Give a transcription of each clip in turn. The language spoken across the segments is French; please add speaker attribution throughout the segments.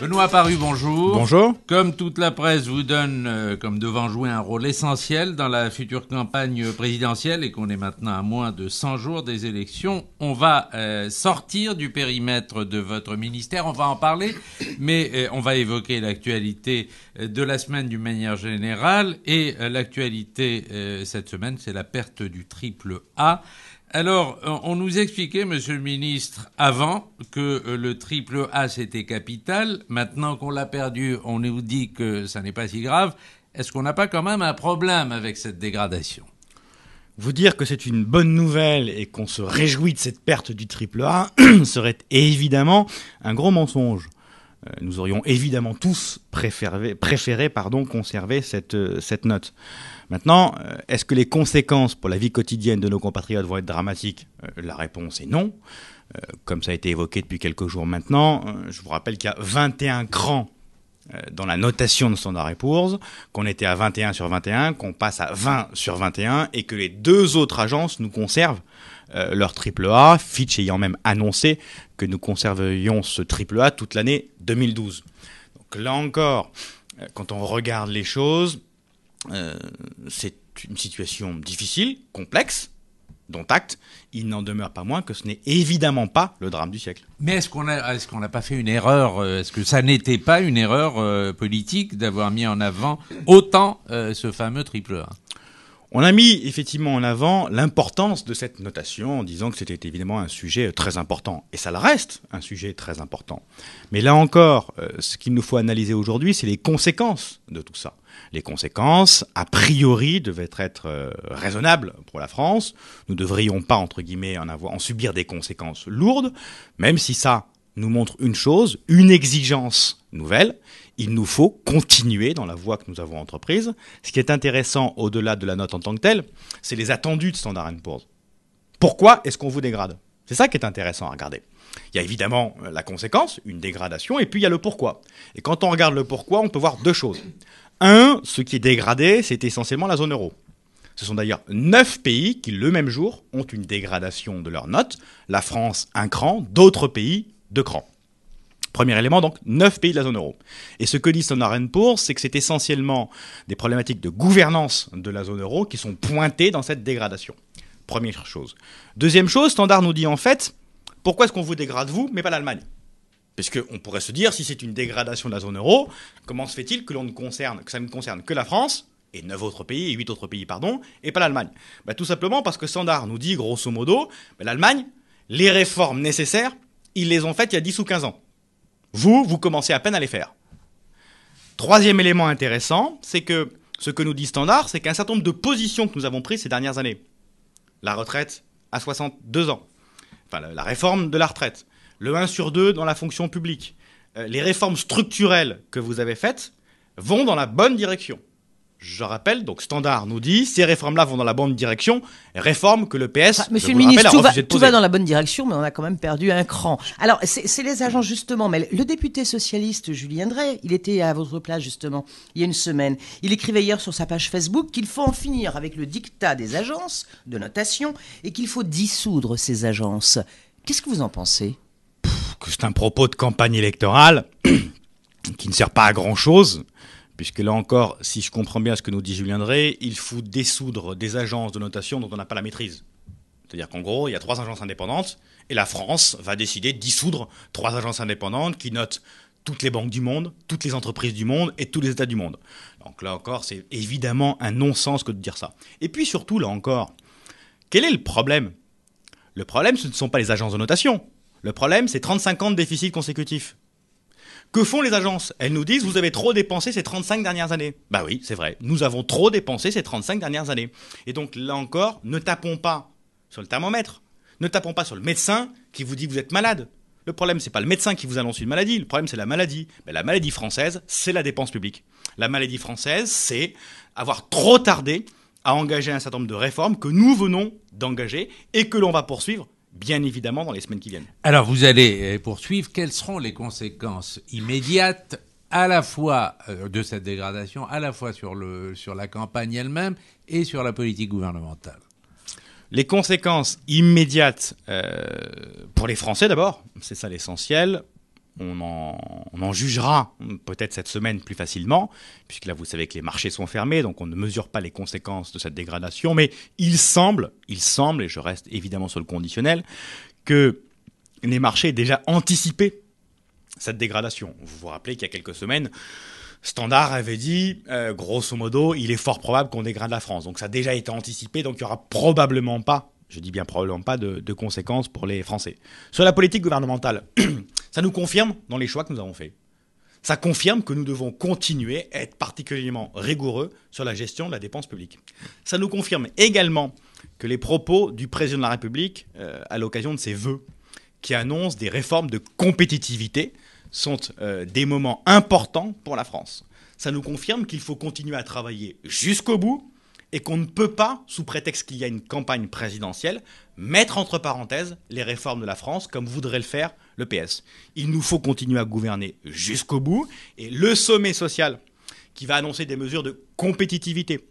Speaker 1: Benoît Paru, bonjour. Bonjour. Comme toute la presse vous donne euh, comme devant jouer un rôle essentiel dans la future campagne présidentielle et qu'on est maintenant à moins de 100 jours des élections, on va euh, sortir du périmètre de votre ministère, on va en parler, mais euh, on va évoquer l'actualité de la semaine d'une manière générale et l'actualité cette semaine, c'est la perte du triple A. Alors, euh, on nous expliquait, Monsieur le Ministre, avant que euh, le triple A c'était capital. Maintenant qu'on l'a perdu, on nous dit que ça n'est pas si grave. Est-ce qu'on n'a pas quand même un problème avec cette dégradation
Speaker 2: vous dire que c'est une bonne nouvelle et qu'on se réjouit de cette perte du triple A serait évidemment un gros mensonge. Euh, nous aurions évidemment tous préféré, pardon, conserver cette, euh, cette note. Maintenant, euh, est-ce que les conséquences pour la vie quotidienne de nos compatriotes vont être dramatiques La réponse est non. Comme ça a été évoqué depuis quelques jours maintenant, je vous rappelle qu'il y a 21 grands dans la notation de Standard Poor's, qu'on était à 21 sur 21, qu'on passe à 20 sur 21, et que les deux autres agences nous conservent leur triple A, Fitch ayant même annoncé que nous conserverions ce triple A toute l'année 2012. Donc là encore, euh, quand on regarde les choses, euh, c'est une situation difficile, complexe, dont acte, il n'en demeure pas moins que ce n'est évidemment pas le drame du siècle.
Speaker 1: Mais est-ce qu'on n'a est pas fait une erreur euh, Est-ce que ça n'était pas une erreur politique d'avoir mis en avant autant ce fameux triple A on a mis effectivement en avant l'importance de cette notation en disant que c'était
Speaker 2: évidemment un sujet très important. Et ça le reste, un sujet très important. Mais là encore, euh, ce qu'il nous faut analyser aujourd'hui, c'est les conséquences de tout ça. Les conséquences, a priori, devaient être euh, raisonnables pour la France. Nous ne devrions pas, entre guillemets, en, en subir des conséquences lourdes, même si ça nous montre une chose, une exigence nouvelle. Il nous faut continuer dans la voie que nous avons entreprise. Ce qui est intéressant au-delà de la note en tant que telle, c'est les attendus de Standard Poor's. Pourquoi est-ce qu'on vous dégrade C'est ça qui est intéressant à regarder. Il y a évidemment euh, la conséquence, une dégradation, et puis il y a le pourquoi. Et quand on regarde le pourquoi, on peut voir deux choses. Un, ce qui est dégradé, c'est essentiellement la zone euro. Ce sont d'ailleurs neuf pays qui, le même jour, ont une dégradation de leur note. La France, un cran, d'autres pays, de cran. Premier élément, donc 9 pays de la zone euro. Et ce que dit Standard pour, c'est que c'est essentiellement des problématiques de gouvernance de la zone euro qui sont pointées dans cette dégradation. Première chose. Deuxième chose, Standard nous dit en fait, pourquoi est-ce qu'on vous dégrade vous, mais pas l'Allemagne parce qu'on pourrait se dire, si c'est une dégradation de la zone euro, comment se fait-il que, l'on ne concerne, que ça ne concerne que la France, et neuf autres pays, et 8 autres pays, pardon, et pas l'Allemagne bah, Tout simplement parce que Standard nous dit, grosso modo, bah, l'Allemagne, les réformes nécessaires, ils les ont faites il y a 10 ou 15 ans. Vous, vous commencez à peine à les faire. Troisième élément intéressant, c'est que ce que nous dit Standard, c'est qu'un certain nombre de positions que nous avons prises ces dernières années, la retraite à 62 ans, enfin la réforme de la retraite, le 1 sur 2 dans la fonction publique, euh, les réformes structurelles que vous avez faites vont dans la bonne direction je rappelle, donc Standard nous dit, ces réformes-là vont dans la bonne direction, réformes que le PS... Enfin, ah, monsieur le ministre, tout, va, dans
Speaker 3: la bonne direction, mais on a quand même perdu un cran. Alors, c'est les agents, justement, mais le député socialiste Julien Drey, il était à votre place, justement, il y a une semaine. Il écrivait hier sur sa page Facebook qu'il faut en finir avec le dictat des agences de notation et qu'il faut dissoudre ces agences. Qu'est-ce que vous en pensez Que C'est un propos de campagne électorale
Speaker 2: qui ne sert pas à grand-chose. Puisque là encore, si je comprends bien ce que nous dit Julien Drey, il faut dessoudre des agences de notation dont on n'a pas la maîtrise. C'est-à-dire qu'en gros, il y a trois agences indépendantes et la France va décider de dissoudre trois agences indépendantes qui notent toutes les banques du monde, toutes les entreprises du monde et tous les États du monde. Donc là encore, c'est évidemment un non-sens que de dire ça. Et puis surtout, là encore, quel est le problème Le problème, ce ne sont pas les agences de notation. Le problème, c'est 35 ans de déficit consécutif. Que font les agences Elles nous disent, vous avez trop dépensé ces 35 dernières années. Bah oui, c'est vrai, nous avons trop dépensé ces 35 dernières années. Et donc là encore, ne tapons pas sur le thermomètre, ne tapons pas sur le médecin qui vous dit que vous êtes malade. Le problème, c'est pas le médecin qui vous annonce une maladie, le problème, c'est la maladie. Mais la maladie française, c'est la dépense publique. La maladie française, c'est avoir trop tardé à engager un certain nombre de réformes que nous venons d'engager et que l'on va poursuivre
Speaker 1: bien évidemment dans les semaines qui viennent. Alors vous allez euh, poursuivre, quelles seront les conséquences immédiates à la fois euh, de cette dégradation, à la fois sur, le, sur la campagne elle-même et sur la politique gouvernementale les conséquences immédiates euh,
Speaker 2: pour les Français d'abord, c'est ça l'essentiel, on en, jugera peut-être cette semaine plus facilement, puisque là vous savez que les marchés sont fermés, donc on ne mesure pas les conséquences de cette dégradation, mais il semble, il semble, et je reste évidemment sur le conditionnel, que les marchés aient déjà anticipé cette dégradation. Vous vous rappelez qu'il y a quelques semaines, Standard avait dit, euh, grosso modo, il est fort probable qu'on dégrade la France. Donc ça a déjà été anticipé, donc il n'y aura probablement pas je dis bien probablement pas, de, conséquences pour les Français. Sur la politique gouvernementale, ça nous confirme dans les choix que nous avons faits. Ça confirme que nous devons continuer à être particulièrement rigoureux sur la gestion de la dépense publique. Ça nous confirme également que les propos du président de la République, euh, à l'occasion de ses vœux, qui annoncent des réformes de compétitivité, sont euh, des moments importants pour la France. Ça nous confirme qu'il faut continuer à travailler jusqu'au bout, et qu'on ne peut pas, sous prétexte qu'il y a une campagne présidentielle, mettre entre parenthèses les réformes de la France comme voudrait le faire le PS. Il nous faut continuer à gouverner jusqu'au bout et le sommet social qui va annoncer des mesures de compétitivité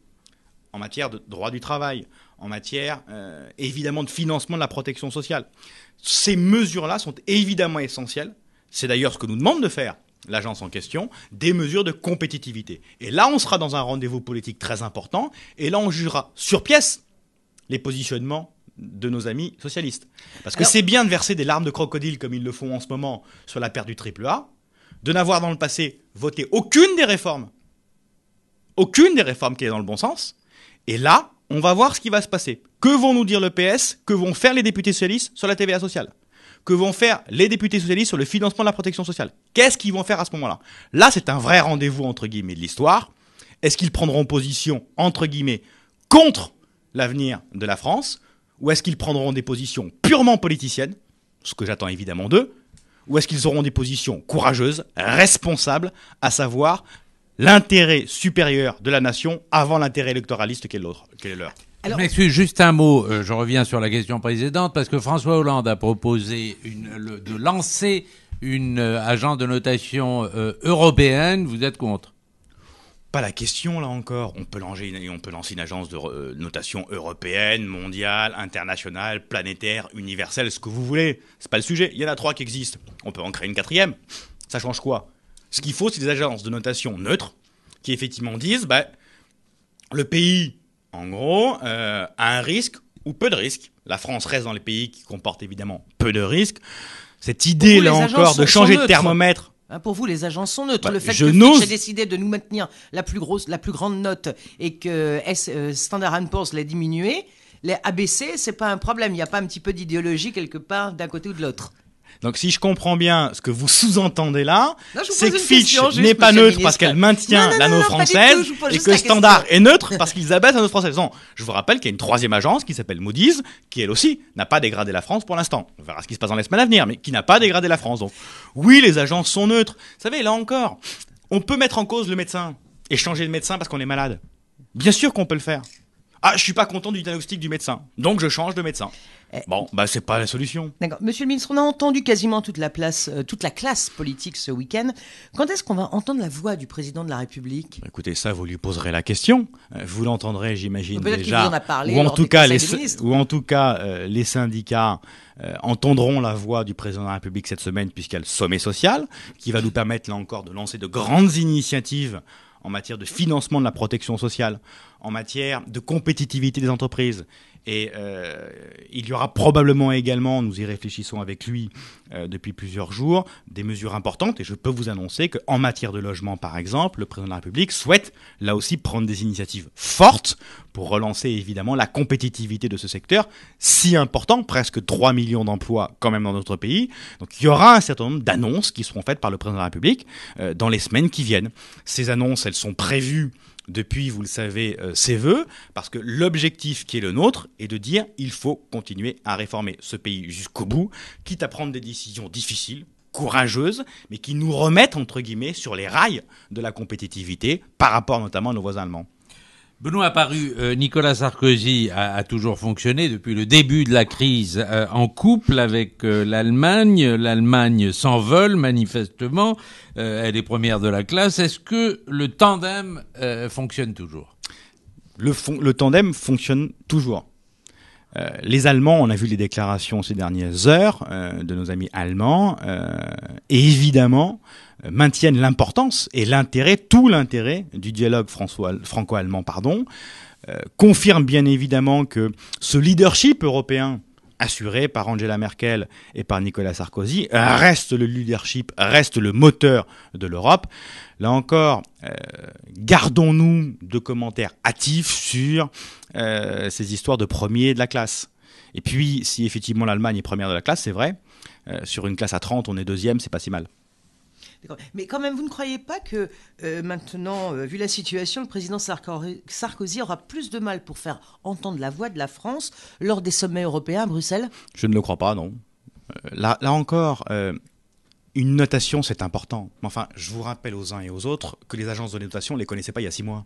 Speaker 2: en matière de droit du travail, en matière euh, évidemment de financement de la protection sociale. Ces mesures-là sont évidemment essentielles. C'est d'ailleurs ce que nous demandons de faire l'agence en question, des mesures de compétitivité. Et là, on sera dans un rendez-vous politique très important, et là, on jugera sur pièce les positionnements de nos amis socialistes. Parce que c'est bien de verser des larmes de crocodile, comme ils le font en ce moment, sur la perte du triple A, de n'avoir dans le passé voté aucune des réformes, aucune des réformes qui est dans le bon sens, et là, on va voir ce qui va se passer. Que vont nous dire le PS Que vont faire les députés socialistes sur la TVA sociale que vont faire les députés socialistes sur le financement de la protection sociale. Qu'est-ce qu'ils vont faire à ce moment-là Là, c'est un vrai rendez-vous entre guillemets de l'histoire. Est-ce qu'ils prendront position entre guillemets contre l'avenir de la France ou est-ce qu'ils prendront des positions purement politiciennes, ce que j'attends évidemment d'eux, ou est-ce qu'ils auront des positions courageuses, responsables, à savoir l'intérêt supérieur de la nation avant l'intérêt électoraliste qu'elle l'autre, leur
Speaker 1: je juste un mot, euh, je reviens sur la question présidente, parce que François Hollande a proposé une, de lancer une euh, agence de notation euh, européenne, vous êtes contre
Speaker 2: pas la question là encore. On peut lancer une, on peut lancer une agence de notation européenne, mondiale, internationale, planétaire, universelle, ce que vous voulez. C'est pas le sujet. Il y en a trois qui existent. On peut en créer une quatrième. Ça change quoi Ce qu'il faut, c'est des agences de notation neutres qui effectivement disent, bah, le pays en gros, euh, un risque ou peu de risque. La France reste dans les pays qui comportent évidemment peu de risques. Cette idée, là encore, de changer de thermomètre
Speaker 3: hein, pour vous, les agences sont neutres. Bah, le fait que Fitch ait décidé de nous maintenir la plus grosse, la plus grande note et que euh, Standard Poor's l'ait diminuée, les ABC, n'est pas un problème. Il n'y a pas un petit peu d'idéologie quelque part d'un côté ou de l'autre.
Speaker 2: Donc si je comprends bien ce que vous sous-entendez là, c'est que Fitch n'est pas neutre parce qu'elle maintient l'anneau français et que Standard est neutre parce qu'ils abaissent l'anneau français. Non, je vous rappelle qu'il y a une troisième agence qui s'appelle Moody's, qui elle aussi n'a pas dégradé la France pour l'instant. On verra ce qui se passe dans les semaines à venir, mais qui n'a pas dégradé la France. Donc oui, les agences sont neutres. Vous savez, là encore, on peut mettre en cause le médecin et changer de médecin parce qu'on est malade. Bien sûr qu'on peut le faire. Ah, je suis pas content du diagnostic du médecin, donc je change de médecin. Eh. Bon, bah c'est pas la solution.
Speaker 3: D'accord. Monsieur le ministre, on a entendu quasiment toute la place, euh, toute la classe politique ce week-end. Quand est-ce qu'on va entendre la voix du président de la République
Speaker 2: bah, Écoutez, ça, vous lui poserez la question. Euh, vous l'entendrez, j'imagine déjà. En ou, en tout cas, les, ou en tout cas, les syndicats euh, entendront la voix du président de la République cette semaine, puisqu'il y a le sommet social qui va nous permettre là encore de lancer de grandes initiatives en matière de financement de la protection sociale, en matière de compétitivité des entreprises. Et euh, il y aura probablement également, nous y réfléchissons avec lui euh, depuis plusieurs jours, des mesures importantes. Et je peux vous annoncer qu'en matière de logement, par exemple, le président de la République souhaite là aussi prendre des initiatives fortes pour relancer évidemment la compétitivité de ce secteur si important, presque 3 millions d'emplois quand même dans notre pays. Donc il y aura un certain nombre d'annonces qui seront faites par le président de la République euh, dans les semaines qui viennent. Ces annonces, elles sont prévues depuis, vous le savez, ces euh, ses voeux, parce que l'objectif qui est le nôtre est de dire il faut continuer à réformer ce pays jusqu'au bout, quitte à prendre des décisions difficiles, courageuses, mais qui nous remettent, entre guillemets, sur les rails de la compétitivité par rapport notamment à nos voisins allemands.
Speaker 1: Benoît Apparu, euh, Nicolas Sarkozy a, toujours fonctionné depuis le début de la crise euh, en couple avec euh, l'Allemagne. L'Allemagne s'envole manifestement, elle est première de la classe. Est-ce que le tandem fonctionne toujours le,
Speaker 2: le, tandem fonctionne toujours. les Allemands, on a vu les déclarations ces dernières heures de nos amis allemands, et évidemment, maintiennent l'importance et l'intérêt, tout l'intérêt du dialogue franco-allemand, pardon, euh, confirme bien évidemment que ce leadership européen assuré par Angela Merkel et par Nicolas Sarkozy reste le leadership, reste le moteur de l'Europe. Là encore, euh, gardons-nous de commentaires hâtifs sur euh, ces histoires de premier de la classe. Et puis, si effectivement l'Allemagne est première de la classe, c'est vrai, sur une classe à 30, on est deuxième, c'est pas si mal.
Speaker 3: Mais quand même, vous ne croyez pas que euh, maintenant, euh, vu la situation, le président Sarkozy aura plus de mal pour faire entendre la voix de la France lors des sommets européens à Bruxelles
Speaker 2: Je ne le crois pas, non. Euh, là, là, encore, une notation, c'est important. Enfin, je vous rappelle aux uns et aux autres que les agences de notation, ne les connaissait pas il y a six mois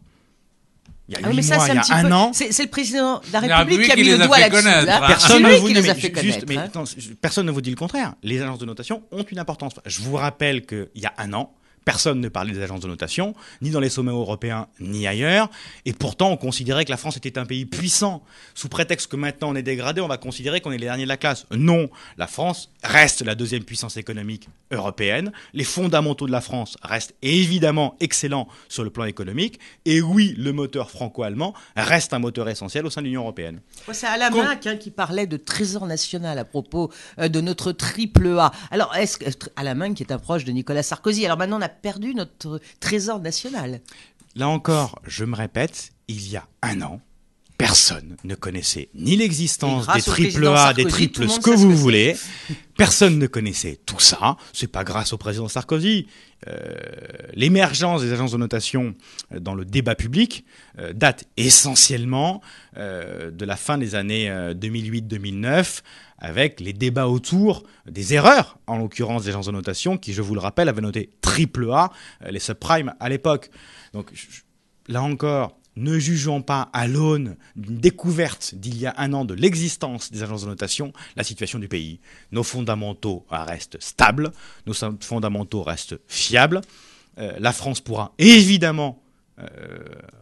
Speaker 2: il y a, un,
Speaker 3: an. C'est le président de la République, qui a mis le doigt là-dessus. Personne, ne vous...
Speaker 2: personne ne vous dit le contraire. Les agences de notation ont une importance. Je vous rappelle qu'il y a un an, Personne ne parlait des agences de notation, ni dans les sommets européens, ni ailleurs. Et pourtant, on considérait que la France était un pays puissant. Sous prétexte que maintenant on est dégradé, on va considérer qu'on est les derniers de la classe. Non, la France reste la deuxième puissance économique européenne. Les fondamentaux de la France restent évidemment excellents sur le plan économique. Et oui, le moteur franco-allemand reste un moteur essentiel au sein de l'Union européenne.
Speaker 3: C'est à Minc hein, qui parlait de trésor national à propos euh, de notre triple A. Alors, est-ce la main, qui est un proche de Nicolas Sarkozy Alors maintenant, on perdu notre trésor national.
Speaker 2: Là encore, je me répète, il y a un an, personne ne connaissait ni l'existence des triple A, des triples, ce que vous voulez. Personne ne connaissait tout ça. C'est pas grâce au président Sarkozy. Euh, l'émergence des agences de notation euh, dans le débat public euh, date essentiellement de la fin des années 2008-2009 avec les débats autour des erreurs, en l'occurrence des agences de notation, qui, je vous le rappelle, avaient noté triple A les subprimes à l'époque. Donc, là encore, ne jugeons pas à l'aune d'une découverte d'il y a un an de l'existence des agences de notation la situation du pays. Nos fondamentaux restent stables, nos fondamentaux restent fiables. Euh, la France pourra évidemment euh,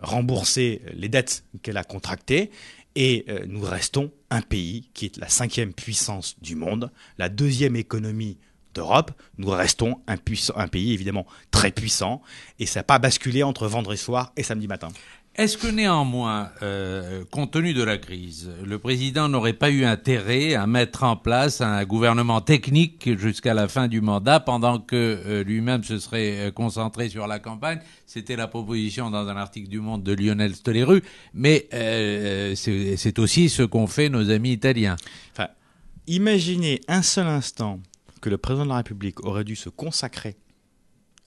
Speaker 2: rembourser les dettes qu'elle a contractées et euh, nous restons un pays qui est la cinquième puissance du monde, la deuxième économie d'Europe. Nous restons un, pays évidemment très puissant et ça n'a pas basculé entre vendredi soir et samedi matin.
Speaker 1: Est-ce que néanmoins, euh, compte tenu de la crise, le président n'aurait pas eu intérêt à mettre en place un gouvernement technique jusqu'à la fin du mandat, pendant que euh, lui-même se serait euh, concentré sur la campagne C'était la proposition dans un article du Monde de Lionel Stoleru. mais c'est aussi ce qu'ont fait nos amis italiens. imaginez
Speaker 2: un seul instant que le président de la République aurait dû se consacrer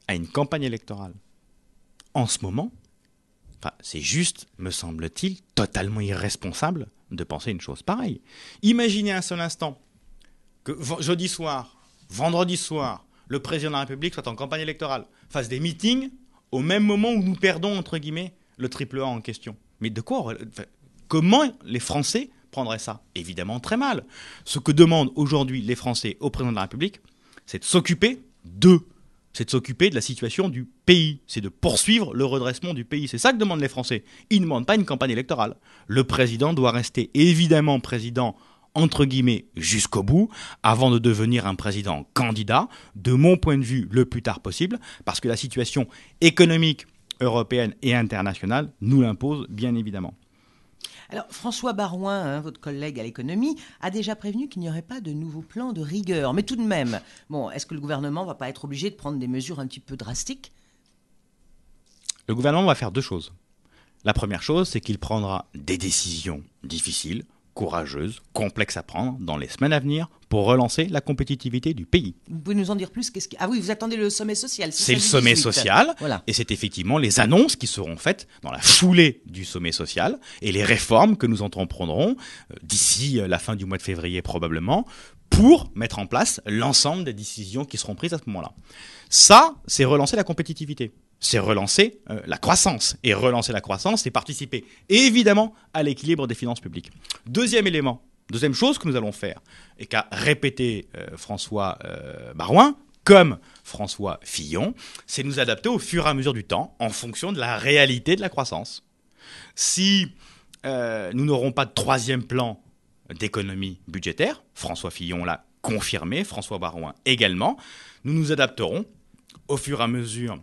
Speaker 2: à une campagne électorale en ce moment c'est juste, me semble-t-il, totalement irresponsable de penser une chose pareille. Imaginez un seul instant que jeudi soir, vendredi soir, le président de la République soit en campagne électorale, fasse des meetings au même moment où nous perdons, entre guillemets, le triple A en question. Mais de quoi Comment les Français prendraient ça Évidemment très mal. Ce que demandent aujourd'hui les Français au président de la République, c'est de s'occuper d'eux c'est de s'occuper de la situation du pays, c'est de poursuivre le redressement du pays. C'est ça que demandent les Français. Ils ne demandent pas une campagne électorale. Le président doit rester évidemment président entre guillemets jusqu'au bout, avant de devenir un président candidat, de mon point de vue le plus tard possible, parce que la situation économique européenne et internationale nous l'impose bien évidemment.
Speaker 3: Alors François Barouin, hein, votre collègue à l'économie, a déjà prévenu qu'il n'y aurait pas de nouveau plan de rigueur. Mais tout de même, bon, est-ce que le gouvernement va pas être obligé de prendre des mesures un petit peu drastiques
Speaker 2: Le gouvernement va faire deux choses. La première chose, c'est qu'il prendra des décisions difficiles courageuse, complexe à prendre dans les semaines à venir pour relancer la compétitivité du pays.
Speaker 3: Vous pouvez nous en dire plus qu'est-ce Ah oui, vous attendez le sommet social. C'est le sommet social,
Speaker 2: et c'est effectivement les annonces qui seront faites dans la foulée du sommet social et les réformes que nous entreprendrons euh, d'ici euh, la fin du mois de février probablement pour mettre en place l'ensemble des décisions qui seront prises à ce moment-là. Ça, c'est relancer la compétitivité c'est relancer euh, la croissance. Et relancer la croissance, c'est participer évidemment à l'équilibre des finances publiques. Deuxième élément, deuxième chose que nous allons faire, et qu'a répété euh, François euh, Barouin, comme François Fillon, c'est nous adapter au fur et à mesure du temps en fonction de la réalité de la croissance. Si nous n'aurons pas de troisième plan d'économie budgétaire, François Fillon l'a confirmé, François Barouin également, nous nous adapterons au fur et à mesure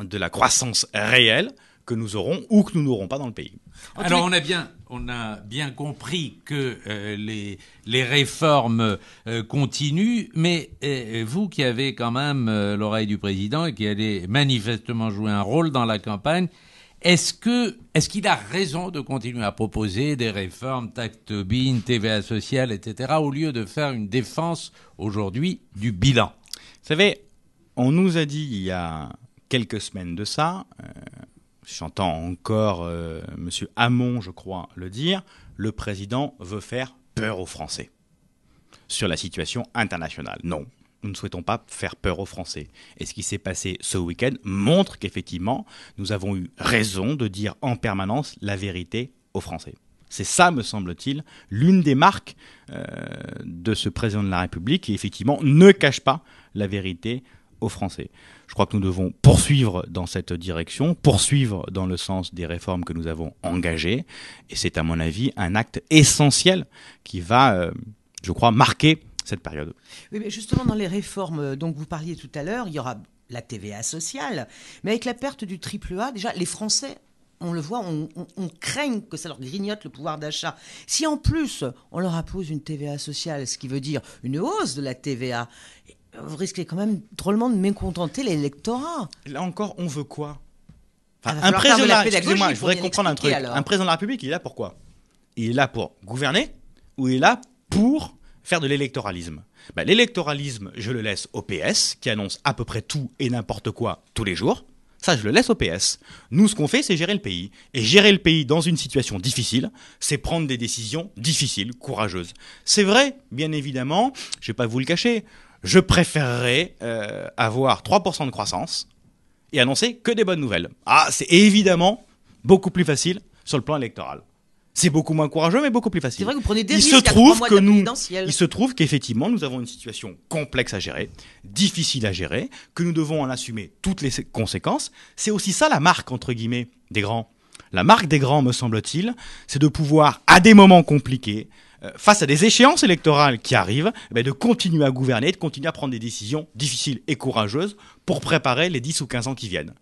Speaker 2: de la croissance réelle que nous aurons ou que nous n'aurons pas dans le pays. Alors on a
Speaker 1: bien, on a bien compris que euh, les, réformes euh, continuent, mais euh, vous qui avez quand même l'oreille du président et qui allez manifestement jouer un rôle dans la campagne, est-ce que est-ce qu'il a raison de continuer à proposer des réformes, taxe TVA sociale, etc., au lieu de faire une défense aujourd'hui du bilan Vous savez, on nous a dit il y a
Speaker 2: quelques semaines de ça, j'entends euh, encore euh, M. Hamon, je crois, le dire, le président veut faire peur aux Français sur la situation internationale. Non, nous ne souhaitons pas faire peur aux Français. Et ce qui s'est passé ce week-end montre qu'effectivement, nous avons eu raison de dire en permanence la vérité aux Français. C'est ça, me semble-t-il, l'une des marques euh, de ce président de la République qui, effectivement, ne cache pas la vérité aux Français. Je crois que nous devons poursuivre dans cette direction, poursuivre dans le sens des réformes que nous avons engagées. Et c'est à mon avis un acte essentiel qui va, euh, je crois, marquer cette période.
Speaker 3: Oui, mais justement, dans les réformes dont vous parliez tout à l'heure, il y aura la TVA sociale. Mais avec la perte du triple A, déjà, les Français on le voit, on, on, craigne que ça leur grignote le pouvoir d'achat. Si en plus on leur impose une TVA sociale, ce qui veut dire une hausse de la TVA, vous risquez quand même drôlement de mécontenter l'électorat. Là encore, on veut quoi
Speaker 2: ah, Un président de la République, je voudrais comprendre un truc. Un président de la République, il est là pour quoi Il est là pour gouverner ou il est là pour faire de l'électoralisme ben, L'électoralisme, je le laisse au PS, qui annonce à peu près tout et n'importe quoi tous les jours. Ça, je le laisse au PS. Nous, ce qu'on fait, c'est gérer le pays. Et gérer le pays dans une situation difficile, c'est prendre des décisions difficiles, courageuses. C'est vrai, bien évidemment, je ne vais pas vous le cacher, je préférerais euh, avoir 3% de croissance et annoncer que des bonnes nouvelles. Ah, c'est évidemment beaucoup plus facile sur le plan électoral. C'est beaucoup moins courageux, mais beaucoup plus facile. C'est vrai que vous prenez des il se trouve Il se trouve qu'effectivement, nous avons une situation complexe à gérer, difficile à gérer, que nous devons en assumer toutes les conséquences. C'est aussi ça la marque, entre guillemets, des grands. La marque des grands, me semble-t-il, c'est de pouvoir, à des moments compliqués, euh, face à des échéances électorales qui arrivent, eh ben, de continuer à gouverner, de continuer à prendre des décisions difficiles et courageuses pour préparer les 10 ou 15 ans qui viennent.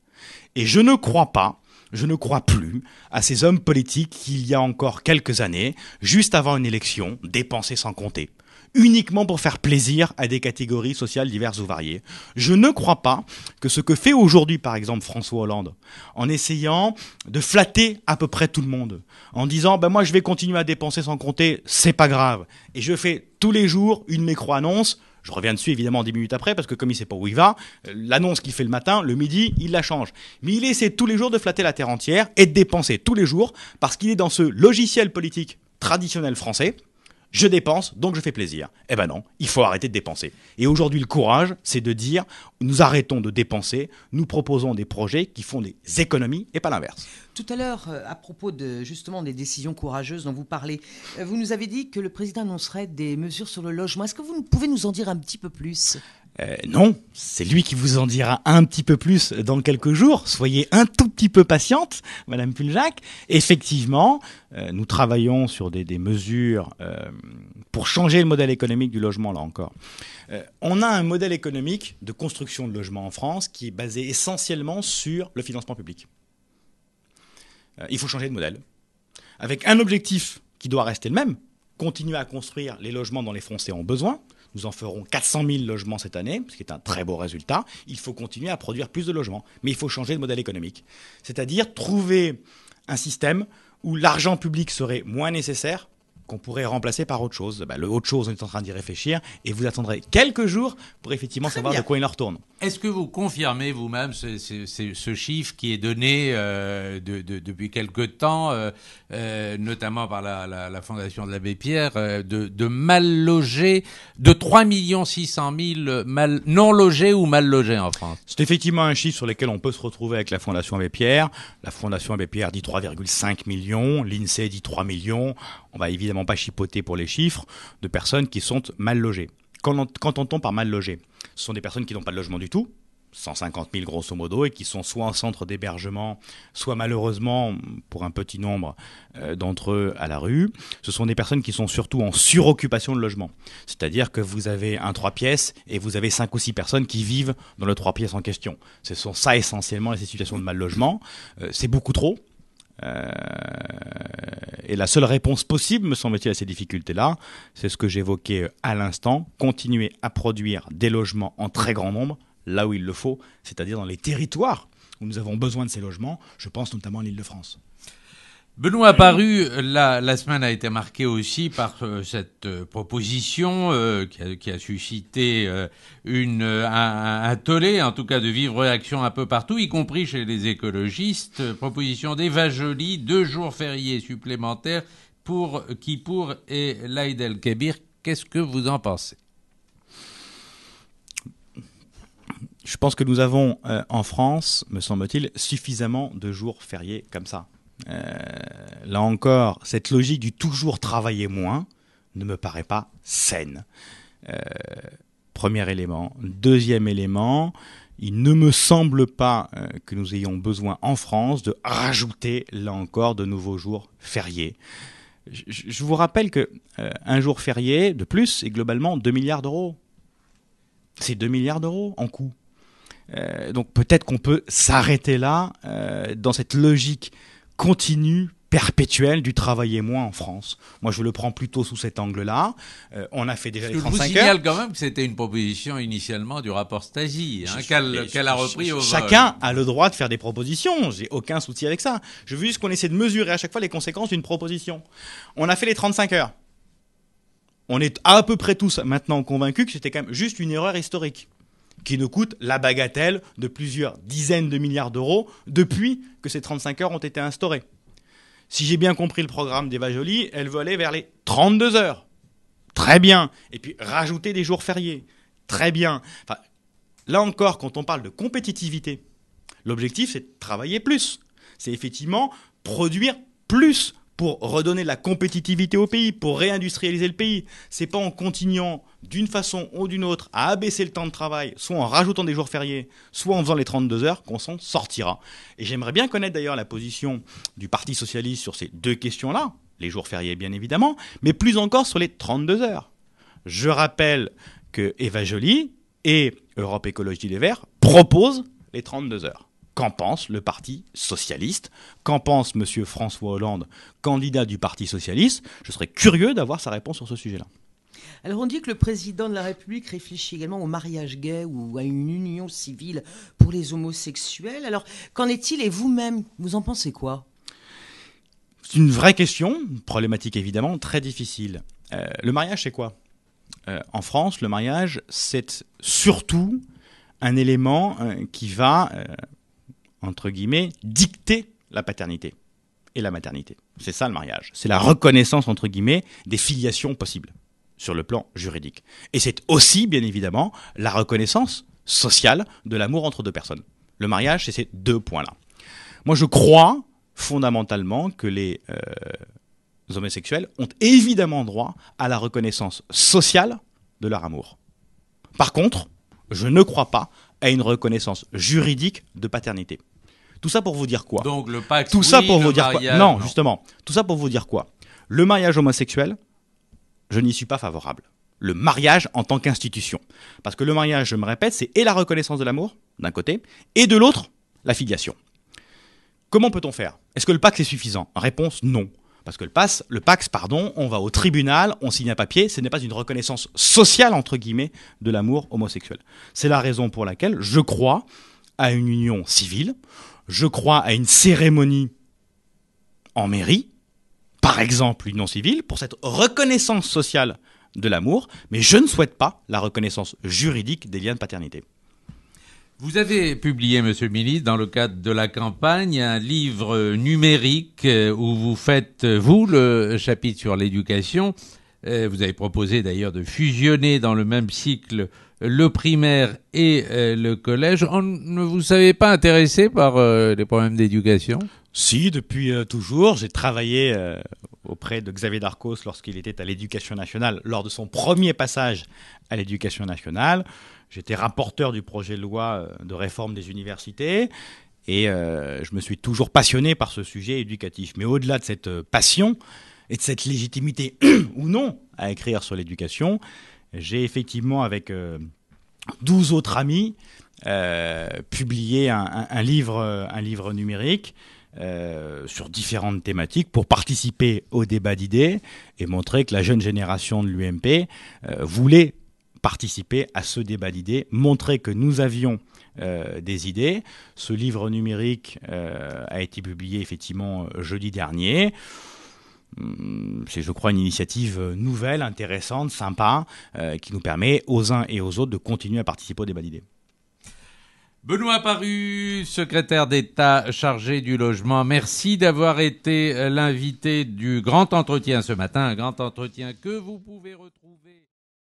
Speaker 2: Et je ne crois pas je ne crois plus à ces hommes politiques qu'il y a encore quelques années, juste avant une élection, dépensaient sans compter uniquement pour faire plaisir à des catégories sociales diverses ou variées. Je ne crois pas que ce que fait aujourd'hui par exemple François Hollande, en essayant de flatter à peu près tout le monde, en disant ben moi je vais continuer à dépenser sans compter, c'est pas grave, et je fais tous les jours une micro-annonce, je reviens dessus évidemment dix minutes après parce que comme il sait pas où il va, euh, l'annonce qu'il fait le matin, le midi, il la change. Mais il essaie tous les jours de flatter la terre entière et de dépenser tous les jours parce qu'il est dans ce logiciel politique traditionnel français je dépense, donc je fais plaisir. Eh ben non, il faut arrêter de dépenser. Et aujourd'hui, le courage, c'est de dire, nous arrêtons de dépenser, nous proposons des projets qui font des économies et pas l'inverse.
Speaker 3: Tout à l'heure, euh, à propos de justement des décisions courageuses dont vous parlez, euh, vous nous avez dit que le président annoncerait des mesures sur le logement. Est-ce que vous pouvez nous en dire un petit peu plus
Speaker 2: euh, non, c'est lui qui vous en dira un petit peu plus dans quelques jours. Soyez un tout petit peu patiente, Madame Puljac. Effectivement, euh, nous travaillons sur des, mesures euh, pour changer le modèle économique du logement, là encore. on a un modèle économique de construction de logements en France qui est basé essentiellement sur le financement public. il faut changer de modèle. Avec un objectif qui doit rester le même, continuer à construire les logements dont les Français ont besoin, nous en ferons 400 000 logements cette année, ce qui est un très beau résultat. Il faut continuer à produire plus de logements, mais il faut changer de modèle économique. C'est-à-dire trouver un système où l'argent public serait moins nécessaire qu'on pourrait remplacer par autre chose. Bah, le autre chose, on est en train d'y réfléchir et vous attendrez quelques jours pour effectivement savoir de quoi il en retourne.
Speaker 1: Est-ce que vous confirmez vous-même ce, ce, chiffre qui est donné euh, de, depuis quelque temps, euh, euh, notamment par la, Fondation de l'Abbé Pierre, de, mal logés, de 3 600 000 mal, non logés ou mal logés en France C'est effectivement un chiffre sur lequel on peut
Speaker 2: se retrouver avec la Fondation Abbé Pierre. La Fondation Abbé Pierre dit 3,5 millions, l'INSEE dit 3 millions on va évidemment pas chipoter pour les chiffres, de personnes qui sont mal logées. Quand on, par mal logées, ce sont des personnes qui n'ont pas de logement du tout, 150 000 grosso modo, et qui sont soit en centre d'hébergement, soit malheureusement, pour un petit nombre euh, d'entre eux, à la rue. Ce sont des personnes qui sont surtout en suroccupation de logement. C'est-à-dire que vous avez un trois pièces et vous avez cinq ou six personnes qui vivent dans le trois pièces en question. Ce sont ça essentiellement les situations de mal logement. Euh, c'est beaucoup trop. Euh, et la seule réponse possible, me semble-t-il, à ces difficultés-là, c'est ce que j'évoquais euh, à l'instant, continuer à produire des logements en très grand nombre, là où il le faut, c'est-à-dire dans les territoires où nous avons besoin de ces logements, je pense notamment à l'île de France.
Speaker 1: Benoît Paru, la, semaine a été marquée aussi par euh, cette euh, proposition euh, qui, a, suscité une, un, tollé, en tout cas de vive réaction un peu partout, y compris chez les écologistes. Proposition d'Eva Jolie, deux jours fériés supplémentaires pour Kippour et l'Aïd el-Kébir. Qu'est-ce que vous en pensez
Speaker 2: Je pense que nous avons en France, me semble-t-il, suffisamment de jours fériés comme ça. Euh, là encore, cette logique du toujours travailler moins ne me paraît pas saine. Euh, premier élément. Deuxième élément, il ne me semble pas euh, que nous ayons besoin en France de rajouter, là encore, de nouveaux jours fériés. Je vous rappelle que un jour férié de plus est globalement 2 milliards d'euros. C'est 2 milliards d'euros en coût. donc peut-être qu'on peut s'arrêter là dans cette logique continue perpétuel du travailler moins en France. Moi, je le prends plutôt sous cet angle-là. Euh, on a fait déjà les 35 heures. Je vous signale
Speaker 1: quand même que c'était une proposition initialement du rapport Stasi, hein, qu'elle a repris au Chacun
Speaker 2: a le droit de faire des propositions. J'ai aucun souci avec ça. Je veux juste qu'on essaie de mesurer à chaque fois les conséquences d'une proposition. On a fait les 35 heures. On est à peu près tous maintenant convaincus que c'était quand même juste une erreur historique qui nous coûte la bagatelle de plusieurs dizaines de milliards d'euros depuis que ces 35 heures ont été instaurées. Si j'ai bien compris le programme d'Eva Jolie, elle veut aller vers les 32 heures. Très bien. Et puis rajouter des jours fériés. Très bien. là encore, quand on parle de compétitivité, l'objectif c'est de travailler plus. C'est effectivement produire plus pour redonner la compétitivité au pays, pour réindustrialiser le pays. C'est pas en continuant d'une façon ou d'une autre à abaisser le temps de travail, soit en rajoutant des jours fériés, soit en faisant les 32 heures, qu'on s'en sortira. Et j'aimerais bien connaître d'ailleurs la position du Parti socialiste sur ces deux questions-là, les jours fériés bien évidemment, mais plus encore sur les 32 heures. Je rappelle que Eva Joly et Europe Écologie des Verts proposent les 32 heures. Qu'en pense le Parti socialiste Qu'en pense M. François Hollande, candidat du Parti socialiste Je serais curieux d'avoir sa réponse sur ce sujet-là.
Speaker 3: Alors on dit que le président de la République réfléchit également au mariage gay ou à une union civile pour les homosexuels. Alors qu'en est-il et vous-même, vous en pensez quoi
Speaker 2: C'est une vraie question, problématique évidemment, très difficile. Euh, le mariage, c'est quoi euh, En France, le mariage, c'est surtout un élément euh, qui va entre guillemets, dicter la paternité et la maternité. C'est ça le mariage. C'est la reconnaissance, entre guillemets, des filiations possibles sur le plan juridique. Et c'est aussi, bien évidemment, la reconnaissance sociale de l'amour entre deux personnes. Le mariage, c'est ces deux points-là. Moi, je crois fondamentalement que les euh, homosexuels ont évidemment droit à la reconnaissance sociale de leur amour. Par contre, je ne crois pas à une reconnaissance juridique de paternité. Tout ça pour vous dire quoi Donc
Speaker 1: le pacte, tout ça pour vous dire mariage, non,
Speaker 2: justement. Tout ça pour vous dire quoi Le mariage homosexuel, je n'y suis pas favorable. Le mariage en tant qu'institution. Parce que le mariage, je me répète, c'est et la reconnaissance de l'amour, d'un côté, et de l'autre, la filiation. Comment peut-on faire Est-ce que le pacte est suffisant Réponse non. Parce que le, pacte, le Pax, pardon, on va au tribunal, on signe un papier, ce n'est pas une reconnaissance sociale, entre guillemets, de l'amour homosexuel. C'est la raison pour laquelle je crois à une union civile je crois à une cérémonie en mairie, par exemple l'union civile, pour cette reconnaissance sociale de l'amour, mais je ne souhaite pas la reconnaissance juridique des liens de paternité.
Speaker 1: Vous avez publié, Monsieur le Ministre, dans le cadre de la campagne, un livre numérique euh, où vous faites, euh, vous, le chapitre sur l'éducation. Euh, vous avez proposé d'ailleurs de fusionner dans le même cycle le primaire et euh, le collège. On ne vous savez pas intéressé par euh, les problèmes d'éducation Si, depuis euh, toujours. J'ai travaillé
Speaker 2: auprès de Xavier Darcos lorsqu'il était à l'éducation nationale, lors de son premier passage à l'éducation nationale. J'étais rapporteur du projet de loi de réforme des universités. Et je me suis toujours passionné par ce sujet éducatif. Mais au-delà de cette passion et de cette légitimité ou non à écrire sur l'éducation, j'ai effectivement, avec 12 euh, autres amis, euh, publié un, livre, euh, un livre numérique. sur différentes thématiques pour participer au débat d'idées et montrer que la jeune génération de l'UMP voulait participer à ce débat d'idées, montrer que nous avions des idées. Ce livre numérique a été publié effectivement jeudi dernier. Mm, c'est, je crois, une initiative euh, nouvelle, intéressante, sympa, euh, qui nous permet aux uns et aux autres de continuer à participer au débat d'idées.
Speaker 1: Benoît Paru, secrétaire d'État chargé du logement, merci d'avoir été euh, l'invité du grand entretien ce matin, un grand entretien que vous pouvez retrouver.